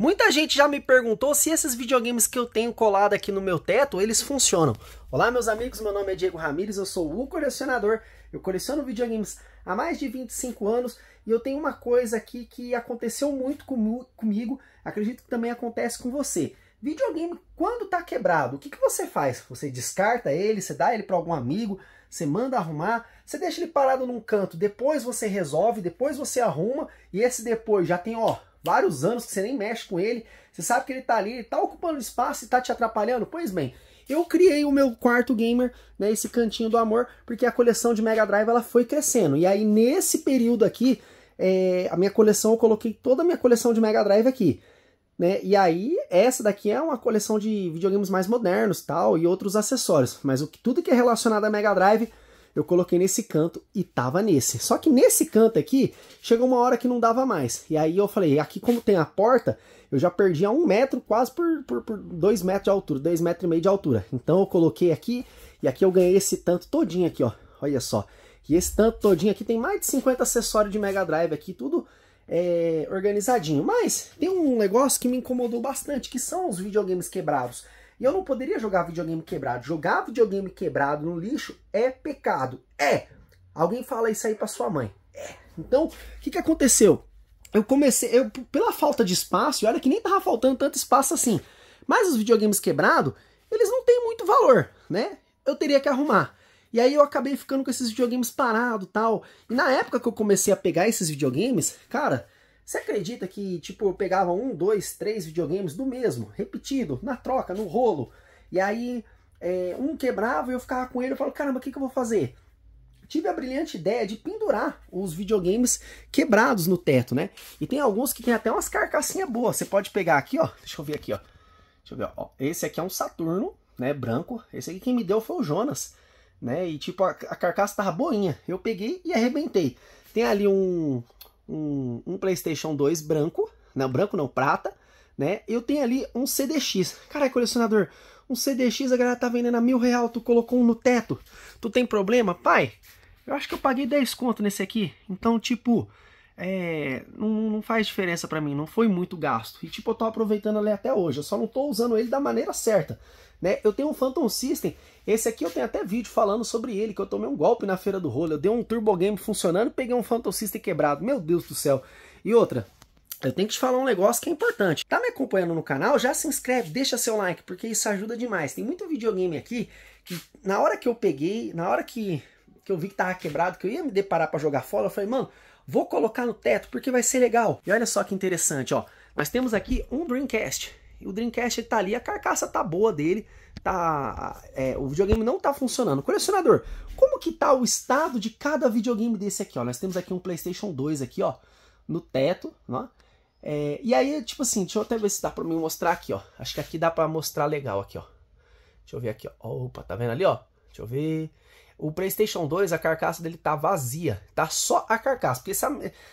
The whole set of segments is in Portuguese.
Muita gente já me perguntou se esses videogames que eu tenho colado aqui no meu teto, eles funcionam. Olá meus amigos, meu nome é Diego Ramires, eu sou o colecionador, eu coleciono videogames há mais de 25 anos e eu tenho uma coisa aqui que aconteceu muito com, comigo, acredito que também acontece com você. Videogame, quando está quebrado, o que, que você faz? Você descarta ele, você dá ele para algum amigo, você manda arrumar, você deixa ele parado num canto, depois você resolve, depois você arruma, e esse depois já tem, ó, vários anos que você nem mexe com ele, você sabe que ele tá ali, ele tá ocupando espaço e tá te atrapalhando. Pois bem, eu criei o meu quarto gamer, né, esse cantinho do amor, porque a coleção de Mega Drive ela foi crescendo. E aí nesse período aqui, é, a minha coleção, eu coloquei toda a minha coleção de Mega Drive aqui. Né? E aí, essa daqui é uma coleção de videogames mais modernos tal e outros acessórios. Mas o que, tudo que é relacionado a Mega Drive eu coloquei nesse canto e tava nesse. Só que nesse canto aqui, chegou uma hora que não dava mais. E aí eu falei, aqui como tem a porta, eu já perdi a um metro, quase por, por, por dois metros de altura, dois metros e meio de altura. Então eu coloquei aqui, e aqui eu ganhei esse tanto todinho aqui, ó. Olha só. E esse tanto todinho aqui tem mais de 50 acessórios de Mega Drive aqui, tudo é, organizadinho. Mas tem um negócio que me incomodou bastante, que são os videogames quebrados. E eu não poderia jogar videogame quebrado. Jogar videogame quebrado no lixo é pecado. É! Alguém fala isso aí pra sua mãe. É. Então, o que, que aconteceu? Eu comecei, eu, pela falta de espaço, e olha que nem tava faltando tanto espaço assim. Mas os videogames quebrados, eles não têm muito valor, né? Eu teria que arrumar. E aí eu acabei ficando com esses videogames parado tal. E na época que eu comecei a pegar esses videogames, cara, você acredita que, tipo, eu pegava um, dois, três videogames do mesmo, repetido, na troca, no rolo, e aí é, um quebrava e eu ficava com ele, eu falo, caramba, o que, que eu vou fazer? Tive a brilhante ideia de pendurar os videogames quebrados no teto, né? E tem alguns que tem até umas carcassinhas boas. Você pode pegar aqui, ó. Deixa eu ver aqui, ó. Deixa eu ver, ó. Esse aqui é um Saturno, né? Branco. Esse aqui quem me deu foi o Jonas, né? E tipo, a, a carcaça tava boinha. Eu peguei e arrebentei. Tem ali um, um, um PlayStation 2 né, branco, não, branco não, prata, né? Eu tenho ali um CDX. Cara, é colecionador, um CDX a galera tá vendendo a mil real, tu colocou um no teto. Tu tem problema? Pai, eu acho que eu paguei 10 conto nesse aqui. Então, tipo, é, não, não, faz diferença para mim, não foi muito gasto. E tipo, eu tô aproveitando ele até hoje, eu só não tô usando ele da maneira certa. Né? Eu tenho um Phantom System, esse aqui eu tenho até vídeo falando sobre ele, que eu tomei um golpe na feira do rolo, eu dei um Turbo Game funcionando e peguei um Phantom System quebrado, meu Deus do céu. E outra, eu tenho que te falar um negócio que é importante. Tá me acompanhando no canal? Já se inscreve, deixa seu like, porque isso ajuda demais. Tem muito videogame aqui que na hora que eu peguei, na hora que, que eu vi que tava quebrado, que eu ia me deparar para jogar fora, eu falei, mano, vou colocar no teto porque vai ser legal. E olha só que interessante, ó. Nós temos aqui um Dreamcast. O Dreamcast está ali, a carcaça tá boa dele, tá, é, o videogame não tá funcionando. Colecionador, como que tá o estado de cada videogame desse aqui, ó? Nós temos aqui um PlayStation 2 aqui, ó, no teto, né? É, e aí, tipo assim, deixa eu até ver se dá pra me mostrar aqui, ó. Acho que aqui dá pra mostrar legal aqui, ó. Deixa eu ver aqui, ó. Opa, tá vendo ali, ó? Deixa eu ver. O PlayStation 2, a carcaça dele tá vazia, tá só a carcaça. Porque essa,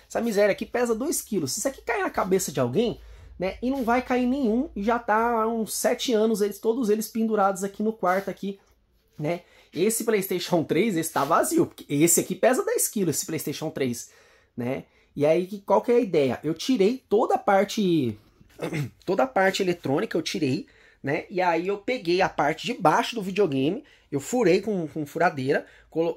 essa miséria aqui pesa 2 kg. Se isso aqui cair na cabeça de alguém, né? E não vai cair nenhum, já tá há uns sete anos eles todos eles pendurados aqui no quarto aqui, né? Esse PlayStation 3, está vazio, porque esse aqui pesa 10 kg esse PlayStation 3, né? E aí qual que é a ideia? Eu tirei toda a parte toda a parte eletrônica eu tirei, né? E aí eu peguei a parte de baixo do videogame, eu furei com, com furadeira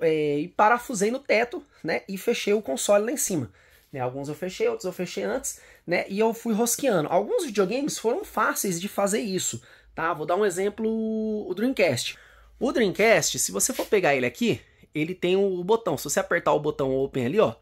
é, e parafusei no teto, né? E fechei o console lá em cima. Né? Alguns eu fechei, outros eu fechei antes, né? E eu fui rosqueando. Alguns videogames foram fáceis de fazer isso, tá? Vou dar um exemplo, o Dreamcast. O Dreamcast, se você for pegar ele aqui, ele tem o botão. Se você apertar o botão Open ali, ó,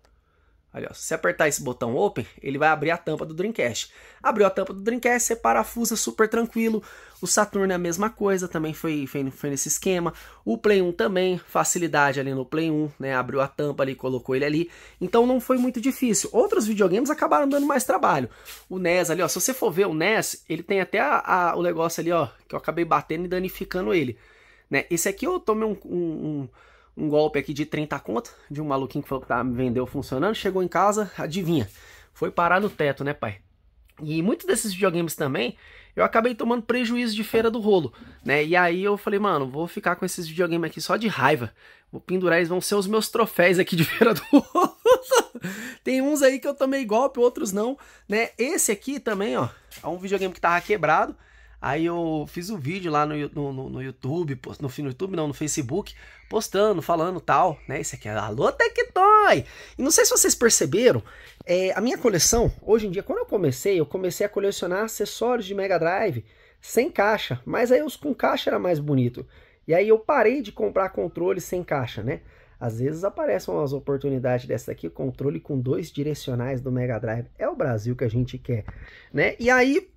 Olha, se apertar esse botão Open, ele vai abrir a tampa do Dreamcast. Abriu a tampa do Dreamcast, você parafusa super tranquilo. O Saturn é a mesma coisa, também foi, foi, foi, nesse esquema. O Play 1 também, facilidade ali no Play 1, né? Abriu a tampa ali, colocou ele ali. Então não foi muito difícil. Outros videogames acabaram dando mais trabalho. O NES ali, ó, se você for ver o NES, ele tem até a, a, o negócio ali, ó, que eu acabei batendo e danificando ele. Né? Esse aqui eu tomei um, um, um um golpe aqui de 30 conto, de um maluquinho que falou que tá, vendeu funcionando, chegou em casa, adivinha, foi parar no teto, né, pai? E muitos desses videogames também, eu acabei tomando prejuízo de feira do rolo, né? E aí eu falei, mano, vou ficar com esses videogames aqui só de raiva. Vou pendurar, eles vão ser os meus troféus aqui de feira do rolo. Tem uns aí que eu tomei golpe, outros não, né? Esse aqui também, ó, é um videogame que tava quebrado Aí eu fiz um vídeo lá no, no, no YouTube, no, no YouTube não, no Facebook, postando, falando tal, né? Isso aqui é Alô Tectoy! E não sei se vocês perceberam, é, a minha coleção, hoje em dia, quando eu comecei, eu comecei a colecionar acessórios de Mega Drive sem caixa, mas aí os com caixa era mais bonito. E aí eu parei de comprar controles sem caixa, né? Às vezes aparecem umas oportunidades dessa aqui, controle com dois direcionais do Mega Drive. É o Brasil que a gente quer, né? E aí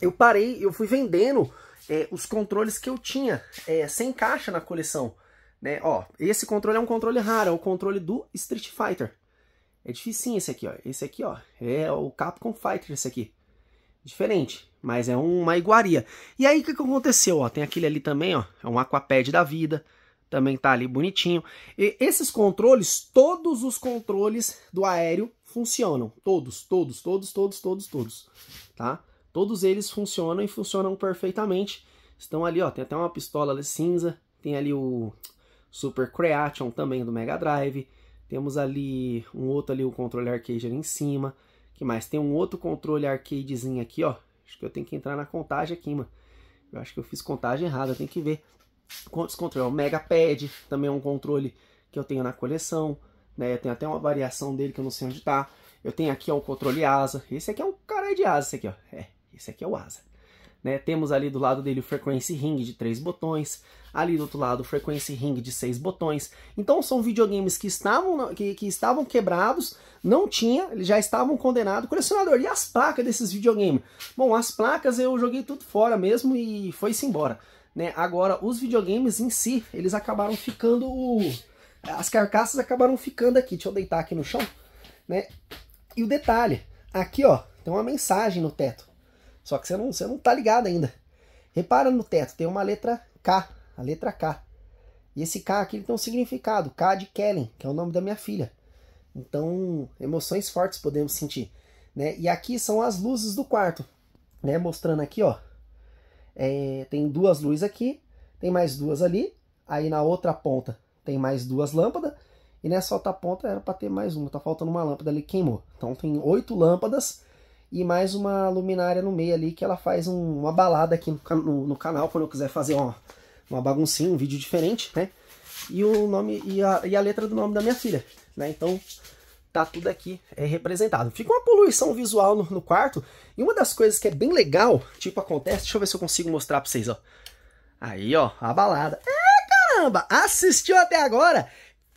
eu parei, eu fui vendendo é, os controles que eu tinha é, sem caixa na coleção. Né? Ó, esse controle é um controle raro, é o controle do Street Fighter. É difícil esse aqui, ó. Esse aqui, ó, é o Capcom Fighter, esse aqui. Diferente, mas é uma iguaria. E aí, o que, que aconteceu? Ó, tem aquele ali também, ó, é um Aquapad da vida. Também tá ali bonitinho. E esses controles, todos os controles do aéreo funcionam. Todos, todos, todos, todos, todos, todos, tá? Todos eles funcionam e funcionam perfeitamente. Estão ali, ó, tem até uma pistola cinza, tem ali o Super Creation também do Mega Drive, temos ali um outro ali, o controle arcade ali em cima, que mais? Tem um outro controle arcadezinho aqui, ó, acho que eu tenho que entrar na contagem aqui, mano. Eu acho que eu fiz contagem errada, tem que ver quantos controles. O Mega Pad também é um controle que eu tenho na coleção, né? Eu tenho até uma variação dele que eu não sei onde tá. Eu tenho aqui ó, o controle asa. Esse aqui é um cara de asa, esse aqui, ó. É. Esse aqui é o asa. Né? Temos ali do lado dele o Frequency Ring de 3 botões, ali do outro lado o Frequency Ring de 6 botões. Então são videogames que estavam, que, que estavam quebrados, não tinha, já estavam condenados. Colecionador, e as placas desses videogames? Bom, as placas eu joguei tudo fora mesmo e foi-se embora. Né? Agora, os videogames em si, eles acabaram ficando... As carcaças acabaram ficando aqui. Deixa eu deitar aqui no chão. Né? E o detalhe, aqui ó, tem uma mensagem no teto. Só que você não, você não tá ligado ainda. Repara no teto, tem uma letra K, a letra K. E esse K aqui ele tem um significado, K de Kellen, que é o nome da minha filha. Então, emoções fortes podemos sentir. Né? E aqui são as luzes do quarto, né? mostrando aqui, ó. É, tem duas luzes aqui, tem mais duas ali, aí na outra ponta tem mais duas lâmpadas, e nessa outra ponta era para ter mais uma, tá faltando uma lâmpada ali, queimou. Então tem oito lâmpadas e mais uma luminária no meio ali que ela faz um, uma balada aqui no, no, no, canal quando eu quiser fazer uma, uma baguncinha, um vídeo diferente, né? E o nome e a, e a letra do nome da minha filha, né? Então tá tudo aqui é, representado. Fica uma poluição visual no, no, quarto e uma das coisas que é bem legal, tipo acontece, deixa eu ver se eu consigo mostrar para vocês, ó. Aí, ó, a balada. É, caramba, assistiu até agora?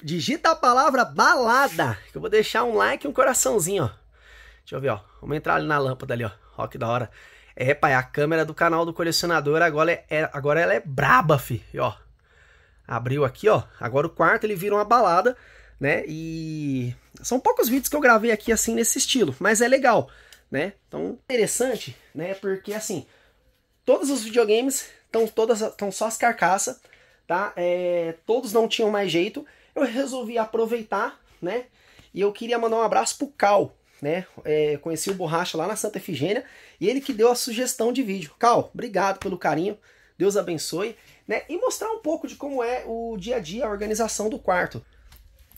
Digita a palavra balada, que eu vou deixar um like e um coraçãozinho, ó. Deixa eu ver, ó. Vamos entrar ali na lâmpada ali, ó. Ó que da hora. É, pai, a câmera do canal do colecionador agora, é, é agora ela é braba, fi. E, ó, abriu aqui, ó. Agora o quarto ele vira uma balada, né? E são poucos vídeos que eu gravei aqui assim nesse estilo, mas é legal, né? Então, interessante, né? Porque assim, todos os videogames estão todas estão só as carcaças, tá? É, todos não tinham mais jeito. Eu resolvi aproveitar, né? E eu queria mandar um abraço pro Cal, né? É, conheci o Borracha lá na Santa Efigênia e ele que deu a sugestão de vídeo. Cal, obrigado pelo carinho, Deus abençoe, né? E mostrar um pouco de como é o dia a dia, a organização do quarto,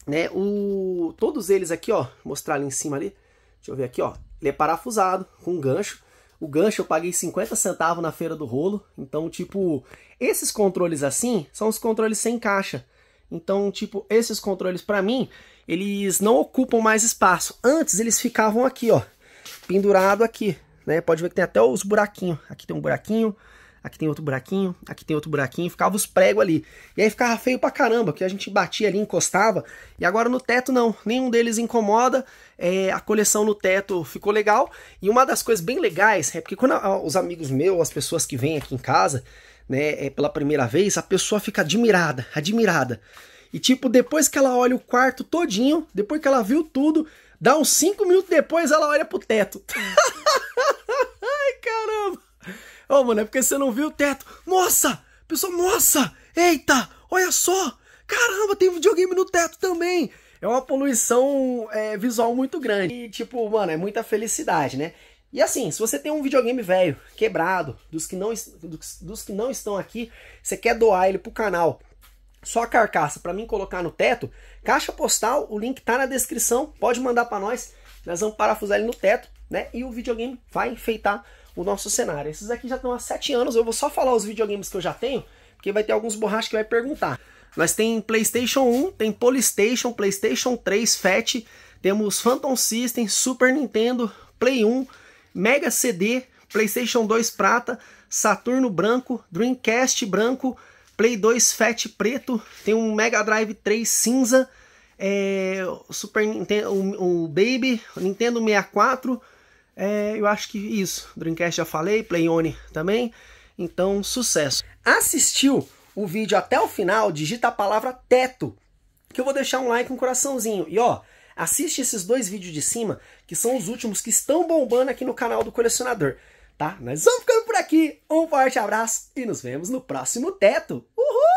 né? O, todos eles aqui, ó, mostrar ali em cima ali, deixa eu ver aqui, ó, ele é parafusado com um gancho. O gancho eu paguei 50 centavos na feira do rolo, então tipo, esses controles assim são os controles sem caixa. Então, tipo, esses controles para mim, eles não ocupam mais espaço. Antes eles ficavam aqui, ó, pendurado aqui, né? Pode ver que tem até os buraquinhos. Aqui tem um buraquinho, aqui tem outro buraquinho, aqui tem outro buraquinho, ficava os pregos ali. E aí ficava feio pra caramba, porque a gente batia ali, encostava, e agora no teto não, nenhum deles incomoda, é, a coleção no teto ficou legal, e uma das coisas bem legais é porque quando a, os amigos meus, as pessoas que vêm aqui em casa, né, é pela primeira vez, a pessoa fica admirada, admirada. E tipo, depois que ela olha o quarto todinho, depois que ela viu tudo, dá uns 5 minutos depois ela olha pro teto. Ai, caramba! Ô, oh, mano, é porque você não viu o teto. Nossa! Pessoal, nossa! Eita! Olha só! Caramba, tem videogame no teto também! É uma poluição é, visual muito grande. E, tipo, mano, é muita felicidade, né? E assim, se você tem um videogame velho, quebrado, dos que, não, dos, dos que não estão aqui, você quer doar ele pro canal, só a carcaça para mim colocar no teto, caixa postal, o link tá na descrição, pode mandar para nós, nós vamos parafusar ele no teto, né? E o videogame vai enfeitar o nosso cenário. Esses aqui já estão há 7 anos, eu vou só falar os videogames que eu já tenho, porque vai ter alguns borrachos que vai perguntar. Nós tem PlayStation 1, tem Polystation, PlayStation 3, FAT, temos Phantom System, Super Nintendo, Play 1, Mega CD, PlayStation 2 prata, Saturno branco, Dreamcast branco, Play 2 Fat preto, tem um Mega Drive 3 cinza, é, Super Nintendo, o, o Baby, Nintendo 64, é, eu acho que isso. Dreamcast já falei, Play One também. Então, sucesso. Assistiu o vídeo até o final? Digita a palavra teto, que eu vou deixar um like, um coraçãozinho. E ó, Assiste esses dois vídeos de cima, que são os últimos que estão bombando aqui no canal do colecionador. Tá? Nós vamos ficando por aqui. Um forte abraço e nos vemos no próximo teto. Uhul!